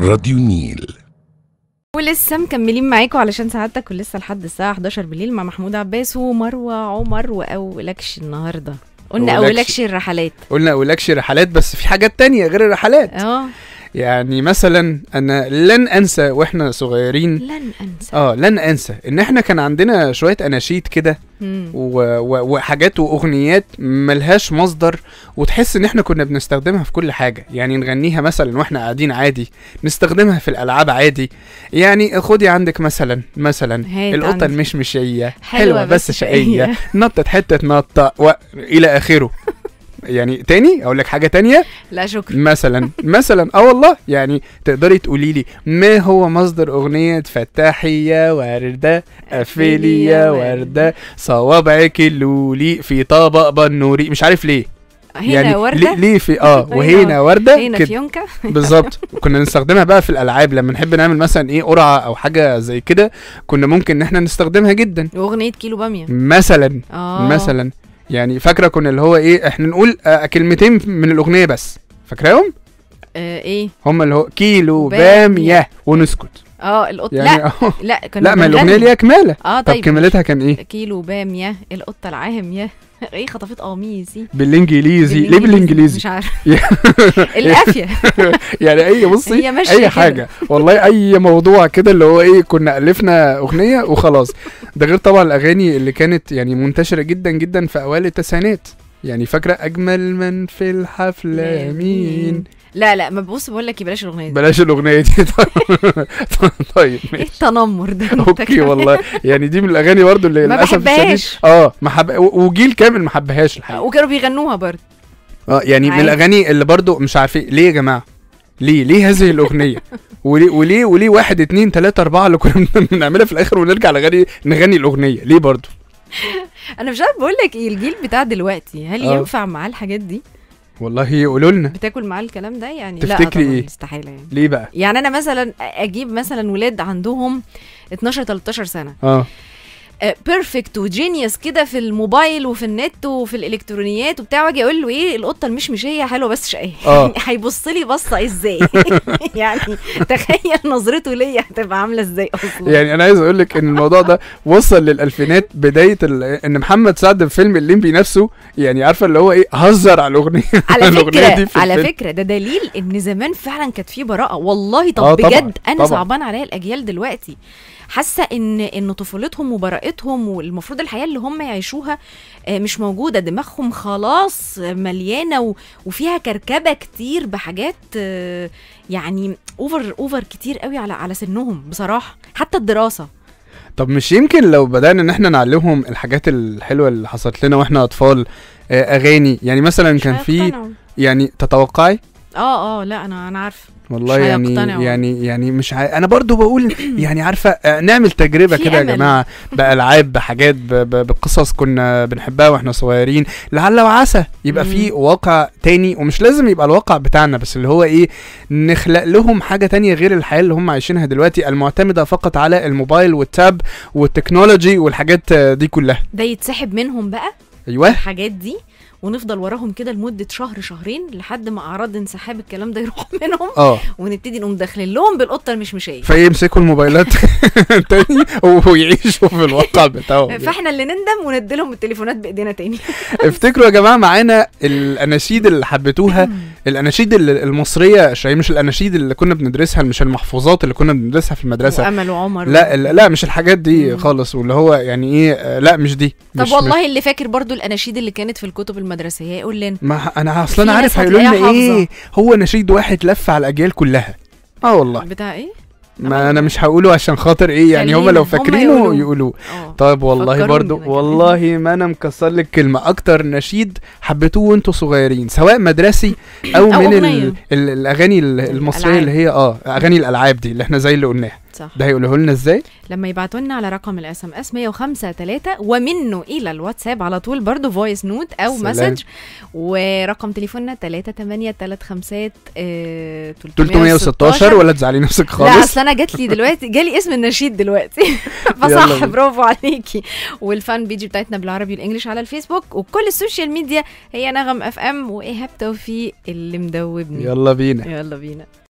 راديو نيل ولسه مكملين معاكم علشان سعادتك ولسه لحد الساعه 11 بالليل مع محمود عباس ومروه عمر واولكش النهارده قلنا اولكش الرحلات قلنا اولكش الرحلات بس في حاجات تانية غير الرحلات اه يعني مثلا انا لن انسى واحنا صغيرين لن انسى اه لن انسى ان احنا كان عندنا شويه اناشيد كده وحاجات واغنيات ملهاش مصدر وتحس ان احنا كنا بنستخدمها في كل حاجه يعني نغنيها مثلا واحنا قاعدين عادي نستخدمها في الالعاب عادي يعني خدي عندك مثلا مثلا القطه المشمشيه حلوه, بس, بس شقيه نطت حته نطه والى اخره يعني تاني اقول لك حاجه تانية لا شكرا مثلا مثلا اه والله يعني تقدري تقولي لي ما هو مصدر اغنيه فتحي يا ورده قفلي يا ورده صوابعك اللولي في طبق بنوري مش عارف ليه هنا يعني ورده ليه في اه أيوة. وهنا ورده هنا فيونكه بالظبط كنا نستخدمها بقى في الالعاب لما نحب نعمل مثلا ايه قرعه او حاجه زي كده كنا ممكن ان احنا نستخدمها جدا واغنيه كيلو باميه مثلا آه. مثلا يعني فاكره كنا اللي هو ايه احنا نقول آه، كلمتين من الاغنيه بس فاكراهم آه، ايه هم اللي هو كيلو بام يا ونسكت اه القطه يعني لا آه. لا كان لا ما الاغنيه ليها كماله اه طيب كمالتها كان ايه كيلو بام يا القطه العاهم يا ايه خطفت قميصي بالانجليزي ليه بالانجليزي مش عارف القافيه يعني اي بصي هي اي حاجه والله اي موضوع كده اللي هو ايه كنا الفنا اغنيه وخلاص ده غير طبعا الاغاني اللي كانت يعني منتشره جدا جدا في اوائل التسعينات يعني فاكره اجمل من في الحفله مين لا لا ما بص بقول لك إيه، بلاش الاغنيه دي بلاش الاغنيه دي طيب ايه التنمر ده اوكي والله يعني دي من الاغاني برضو اللي ما بحبهاش اه ما حب... وجيل كامل ما حبهاش الحقيقه وكانوا بيغنوها برضو اه يعني عايز. من الاغاني اللي برضو مش عارفين ليه يا جماعه ليه ليه هذه الاغنيه وليه وليه وليه واحد اتنين تلاته اربعه اللي كنا بنعملها في الاخر ونرجع لغني نغني الاغنيه ليه برضو انا مش عارف بقول لك ايه الجيل بتاع دلوقتي هل أوه. ينفع معاه الحاجات دي والله يقولوا لنا بتاكل معاه الكلام ده يعني تفتكري لا ايه مستحيله يعني ليه بقى يعني انا مثلا اجيب مثلا ولاد عندهم 12 13 سنه اه بيرفكت آه، وجينيوس كده في الموبايل وفي النت وفي الالكترونيات وبتاع واجي اقول له ايه القطه المشمشيه حلوه بس شقيه آه. هيبص لي بصه ازاي يعني تخيل نظرته ليا هتبقى عامله ازاي اصلا يعني انا عايز اقول لك ان الموضوع ده وصل للالفينات بدايه ان محمد سعد في فيلم الليمبي نفسه يعني عارفه اللي هو ايه هزر على الاغنيه على فكره دي في على فكره ده دليل ان زمان فعلا كانت في براءه والله طب آه بجد طبعًا. انا صعبان عليا الاجيال دلوقتي حاسه ان ان طفولتهم وبراءتهم والمفروض الحياه اللي هم يعيشوها آه، مش موجوده دماغهم خلاص مليانه وفيها كركبه كتير بحاجات آه، يعني اوفر اوفر كتير قوي على على سنهم بصراحه حتى الدراسه طب مش يمكن لو بدأنا ان احنا نعلمهم الحاجات الحلوة اللي حصلت لنا واحنا اطفال آه، اغاني يعني مثلا كان في يعني تتوقعي اه اه لا انا انا عارفه والله مش يعني يعني يعني مش ع... انا برضو بقول يعني عارفه آه، نعمل تجربه كده يا جماعه بالعاب بحاجات ب... ب... بقصص كنا بنحبها واحنا صغيرين لعل وعسى يبقى في واقع تاني ومش لازم يبقى الواقع بتاعنا بس اللي هو ايه نخلق لهم حاجه تانية غير الحياه اللي هم عايشينها دلوقتي المعتمده فقط على الموبايل والتاب والتكنولوجي والحاجات دي كلها ده يتسحب منهم بقى ايوه الحاجات دي ونفضل وراهم كده لمده شهر شهرين لحد ما اعراض انسحاب الكلام ده يروح منهم اه ونبتدي نقوم داخلين لهم بالقطه مش مشاية فيمسكوا الموبايلات تاني ويعيشوا في الواقع بتاعهم فاحنا اللي نندم وندي لهم التليفونات بايدينا تاني افتكروا يا جماعه معانا الاناشيد اللي حبيتوها الاناشيد المصريه شيء مش الاناشيد اللي كنا بندرسها مش المحفوظات اللي كنا بندرسها في المدرسه وامل وعمر لا لا مش الحاجات دي خالص واللي هو يعني ايه آه، لا مش دي طب مش والله مش اللي فاكر برضو الاناشيد اللي كانت في الكتب المدرسه هي هيقول لنا ما انا اصلا انا عارف هيقول لنا ايه هو نشيد واحد لف على الاجيال كلها اه والله بتاع ايه ما انا مش هقوله عشان خاطر ايه يعني هما لو فاكرينه يقولوه يقولو. آه. طيب والله برضو والله ما انا مكسر لك كلمه اكتر نشيد حبيتوه وانتوا صغيرين سواء مدرسي او, أو من الـ الـ الاغاني المصريه اللي هي اه اغاني الالعاب دي اللي احنا زي اللي قلناها صح ده هيقوله لنا ازاي؟ لما يبعتوا لنا على رقم الاس ام اس 105 3 ومنه الى الواتساب على طول برضه فويس نوت او مسج ورقم تليفوننا 38353 316 آه، ولا تزعلي نفسك خالص لا اصل انا جات لي دلوقتي جالي اسم النشيد دلوقتي فصح برافو عليكي والفان بيجي بتاعتنا بالعربي والانجليش على الفيسبوك وكل السوشيال ميديا هي نغم اف ام وايهاب توفيق اللي مدوبني يلا بينا يلا بينا